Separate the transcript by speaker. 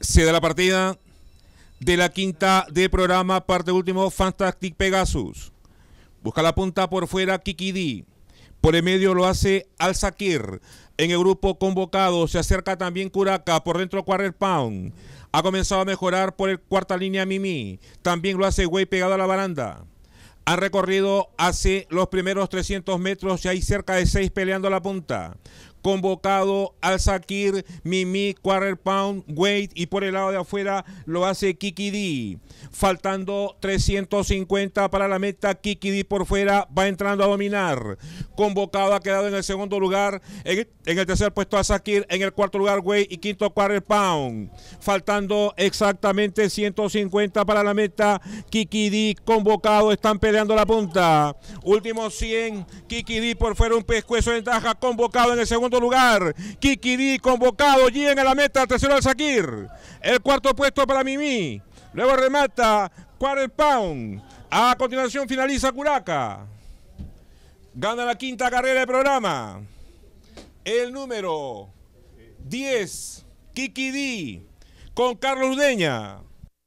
Speaker 1: Se da la partida de la quinta de programa, parte último, Fantastic Pegasus. Busca la punta por fuera, Kikidi. Por el medio lo hace Al En el grupo convocado se acerca también Curaca. Por dentro, Quarter Pound. Ha comenzado a mejorar por el cuarta línea Mimi. También lo hace Güey pegado a la baranda. Han recorrido hace los primeros 300 metros y hay cerca de 6 peleando a la punta convocado al Sakir, Mimi, Quarter Pound, Weight y por el lado de afuera lo hace Kiki D. Faltando 350 para la meta, Kiki D por fuera va entrando a dominar. Convocado ha quedado en el segundo lugar, en, el tercer puesto a Sakir, en el cuarto lugar Weight y quinto Quarter Pound. Faltando exactamente 150 para la meta, Kiki D convocado, están peleando la punta. último 100, Kiki D por fuera un pescuezo de ventaja, convocado en el segundo segundo lugar. D convocado. Llega a la meta. Tercero al saquir El cuarto puesto para Mimi. Luego remata el Pound. A continuación finaliza Curaca. Gana la quinta carrera del programa. El número 10, Kikidi, con Carlos Udeña.